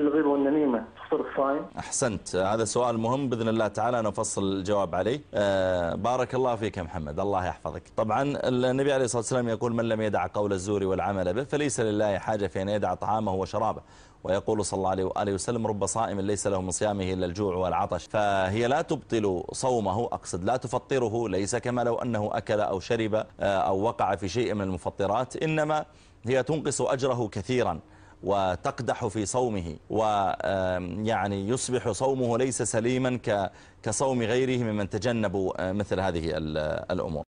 الغيبة والنميمة تفطر الصائم أحسنت هذا سؤال مهم بإذن الله تعالى نفصل الجواب عليه آه بارك الله فيك يا محمد الله يحفظك طبعا النبي عليه الصلاة والسلام يقول من لم يدع قول الزور والعمل به فليس لله حاجة في أن يدع طعامه وشرابه ويقول صلى الله عليه وآله وسلم رب صائم ليس له من صيامه إلا الجوع والعطش فهي لا تبطل صومه أقصد لا تفطره ليس كما لو أنه أكل أو شرب آه، أو وقع في شيء من المفطرات إنما هي تنقص أجره كثيرا وتقدح في صومه ويعني يصبح صومه ليس سليما كصوم غيره ممن تجنبوا آه، مثل هذه آه، الأمور